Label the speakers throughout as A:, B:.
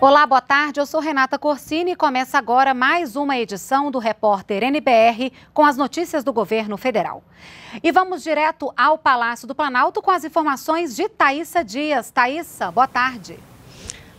A: Olá, boa tarde. Eu sou Renata Corsini e começa agora mais uma edição do Repórter NBR com as notícias do governo federal. E vamos direto ao Palácio do Planalto com as informações de Thaisa Dias. Thaisa, boa tarde.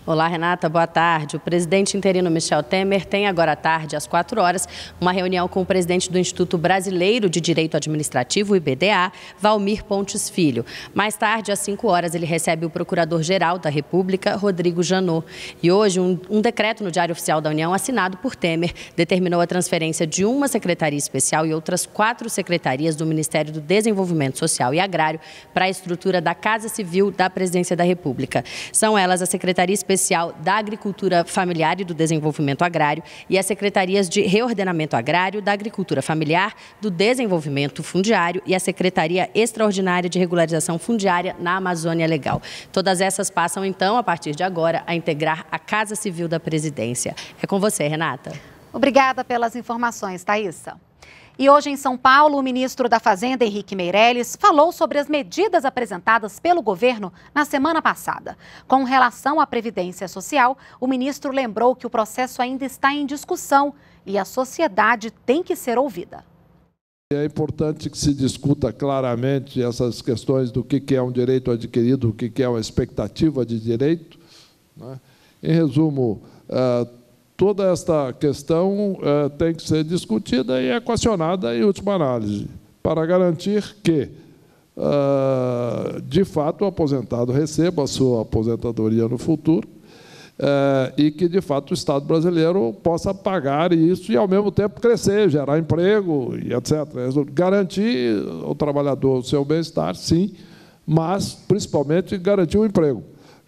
B: Olá, Renata, boa tarde. O presidente interino Michel Temer tem agora à tarde, às 4 horas, uma reunião com o presidente do Instituto Brasileiro de Direito Administrativo, IBDA, Valmir Pontes Filho. Mais tarde, às 5 horas, ele recebe o Procurador-Geral da República, Rodrigo Janot. E hoje, um, um decreto no Diário Oficial da União, assinado por Temer, determinou a transferência de uma secretaria especial e outras quatro secretarias do Ministério do Desenvolvimento Social e Agrário para a estrutura da Casa Civil da Presidência da República. São elas a Secretaria Especial Especial da Agricultura Familiar e do Desenvolvimento Agrário e as Secretarias de Reordenamento Agrário, da Agricultura Familiar, do Desenvolvimento Fundiário e a Secretaria Extraordinária de Regularização Fundiária na Amazônia Legal. Todas essas passam, então, a partir de agora, a integrar a Casa Civil da Presidência. É com você, Renata.
A: Obrigada pelas informações, Thaisa. E hoje em São Paulo, o ministro da Fazenda, Henrique Meirelles, falou sobre as medidas apresentadas pelo governo na semana passada. Com relação à Previdência Social, o ministro lembrou que o processo ainda está em discussão e a sociedade tem que ser ouvida.
C: É importante que se discuta claramente essas questões do que é um direito adquirido, o que é uma expectativa de direito. Né? Em resumo, ah, toda esta questão eh, tem que ser discutida e equacionada em última análise, para garantir que, eh, de fato, o aposentado receba a sua aposentadoria no futuro eh, e que, de fato, o Estado brasileiro possa pagar isso e, ao mesmo tempo, crescer, gerar emprego e etc. Garantir ao trabalhador o seu bem-estar, sim, mas, principalmente, garantir o emprego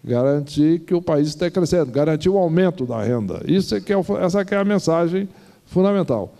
C: garantir que o país esteja crescendo, garantir o aumento da renda. Isso é que é, essa que é a mensagem fundamental.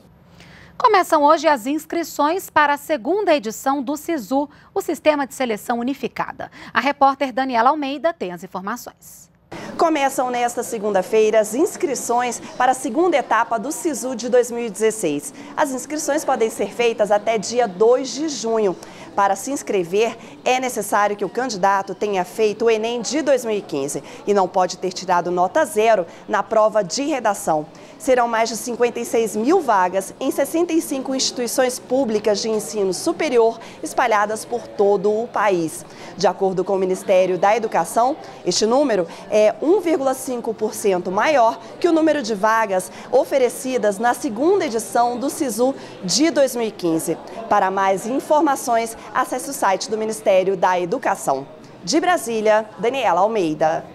A: Começam hoje as inscrições para a segunda edição do SISU, o Sistema de Seleção Unificada. A repórter Daniela Almeida tem as informações.
D: Começam nesta segunda-feira as inscrições para a segunda etapa do SISU de 2016. As inscrições podem ser feitas até dia 2 de junho. Para se inscrever, é necessário que o candidato tenha feito o Enem de 2015 e não pode ter tirado nota zero na prova de redação. Serão mais de 56 mil vagas em 65 instituições públicas de ensino superior espalhadas por todo o país. De acordo com o Ministério da Educação, este número é 1,5% maior que o número de vagas oferecidas na segunda edição do SISU de 2015. Para mais informações, acesse o site do Ministério da Educação. De Brasília, Daniela Almeida.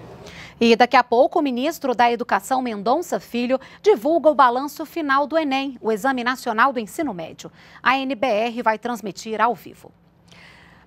A: E daqui a pouco, o ministro da Educação, Mendonça Filho, divulga o balanço final do Enem, o Exame Nacional do Ensino Médio. A NBR vai transmitir ao vivo.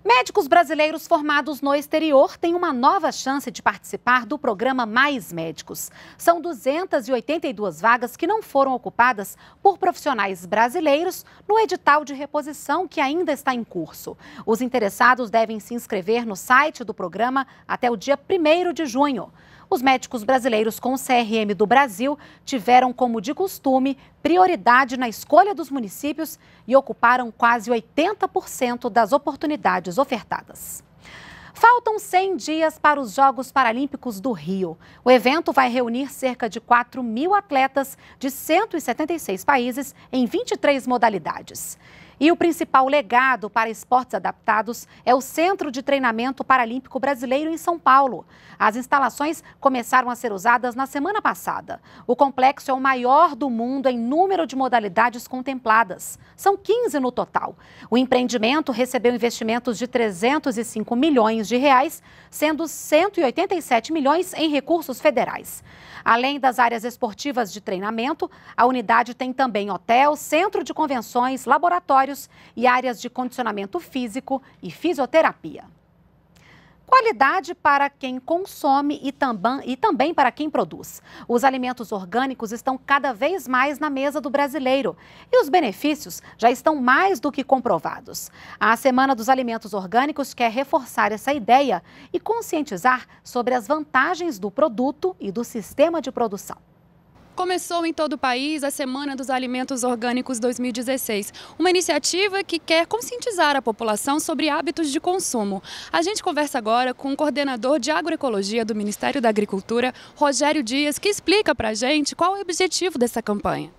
A: Médicos brasileiros formados no exterior têm uma nova chance de participar do programa Mais Médicos. São 282 vagas que não foram ocupadas por profissionais brasileiros no edital de reposição que ainda está em curso. Os interessados devem se inscrever no site do programa até o dia 1 de junho. Os médicos brasileiros com CRM do Brasil tiveram, como de costume, prioridade na escolha dos municípios e ocuparam quase 80% das oportunidades ofertadas. Faltam 100 dias para os Jogos Paralímpicos do Rio. O evento vai reunir cerca de 4 mil atletas de 176 países em 23 modalidades. E o principal legado para esportes adaptados é o Centro de Treinamento Paralímpico Brasileiro em São Paulo. As instalações começaram a ser usadas na semana passada. O complexo é o maior do mundo em número de modalidades contempladas. São 15 no total. O empreendimento recebeu investimentos de 305 milhões de reais, sendo 187 milhões em recursos federais. Além das áreas esportivas de treinamento, a unidade tem também hotel, centro de convenções, laboratório horários e áreas de condicionamento físico e fisioterapia. Qualidade para quem consome e, e também para quem produz. Os alimentos orgânicos estão cada vez mais na mesa do brasileiro e os benefícios já estão mais do que comprovados. A Semana dos Alimentos Orgânicos quer reforçar essa ideia e conscientizar sobre as vantagens do produto e do sistema de produção
D: começou em todo o país a Semana dos Alimentos Orgânicos 2016, uma iniciativa que quer conscientizar a população sobre hábitos de consumo. A gente conversa agora com o coordenador de agroecologia do Ministério da Agricultura, Rogério Dias, que explica para a gente qual é o objetivo dessa campanha.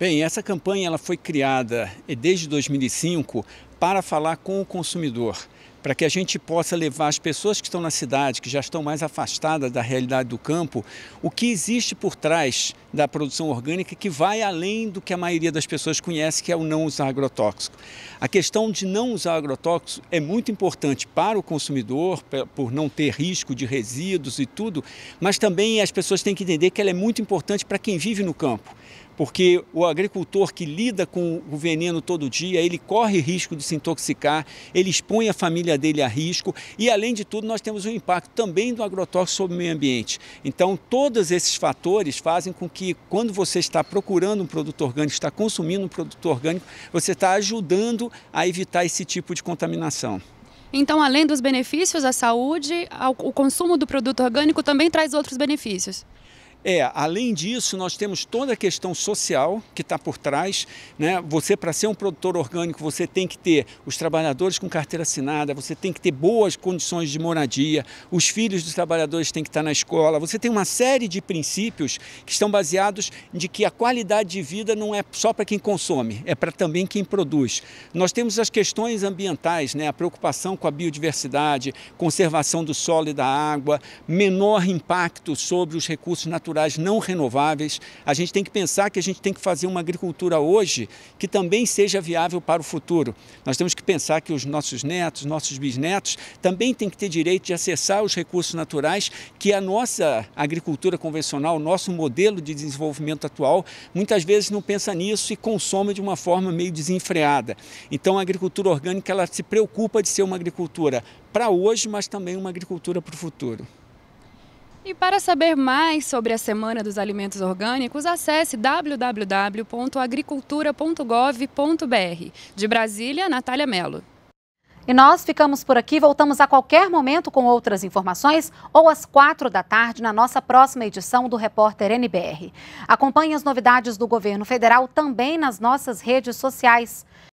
E: Bem, essa campanha ela foi criada eh, desde 2005 para falar com o consumidor, para que a gente possa levar as pessoas que estão na cidade, que já estão mais afastadas da realidade do campo, o que existe por trás da produção orgânica que vai além do que a maioria das pessoas conhece, que é o não usar agrotóxico. A questão de não usar agrotóxico é muito importante para o consumidor, por não ter risco de resíduos e tudo, mas também as pessoas têm que entender que ela é muito importante para quem vive no campo porque o agricultor que lida com o veneno todo dia, ele corre risco de se intoxicar, ele expõe a família dele a risco e, além de tudo, nós temos o impacto também do agrotóxico sobre o meio ambiente. Então, todos esses fatores fazem com que, quando você está procurando um produto orgânico, está consumindo um produto orgânico, você está ajudando a evitar esse tipo de contaminação.
D: Então, além dos benefícios à saúde, o consumo do produto orgânico também traz outros benefícios.
E: É, além disso, nós temos toda a questão social que está por trás. Né? Você, para ser um produtor orgânico, você tem que ter os trabalhadores com carteira assinada, você tem que ter boas condições de moradia, os filhos dos trabalhadores têm que estar tá na escola. Você tem uma série de princípios que estão baseados de que a qualidade de vida não é só para quem consome, é para também quem produz. Nós temos as questões ambientais, né? a preocupação com a biodiversidade, conservação do solo e da água, menor impacto sobre os recursos naturais naturais não renováveis. A gente tem que pensar que a gente tem que fazer uma agricultura hoje que também seja viável para o futuro. Nós temos que pensar que os nossos netos, nossos bisnetos também têm que ter direito de acessar os recursos naturais que a nossa agricultura convencional, o nosso modelo de desenvolvimento atual, muitas vezes não pensa nisso e consome de uma forma meio desenfreada. Então a agricultura orgânica ela se preocupa de ser uma agricultura para hoje, mas também uma agricultura para o futuro.
D: E para saber mais sobre a Semana dos Alimentos Orgânicos, acesse www.agricultura.gov.br. De Brasília, Natália Mello.
A: E nós ficamos por aqui, voltamos a qualquer momento com outras informações ou às quatro da tarde na nossa próxima edição do Repórter NBR. Acompanhe as novidades do governo federal também nas nossas redes sociais.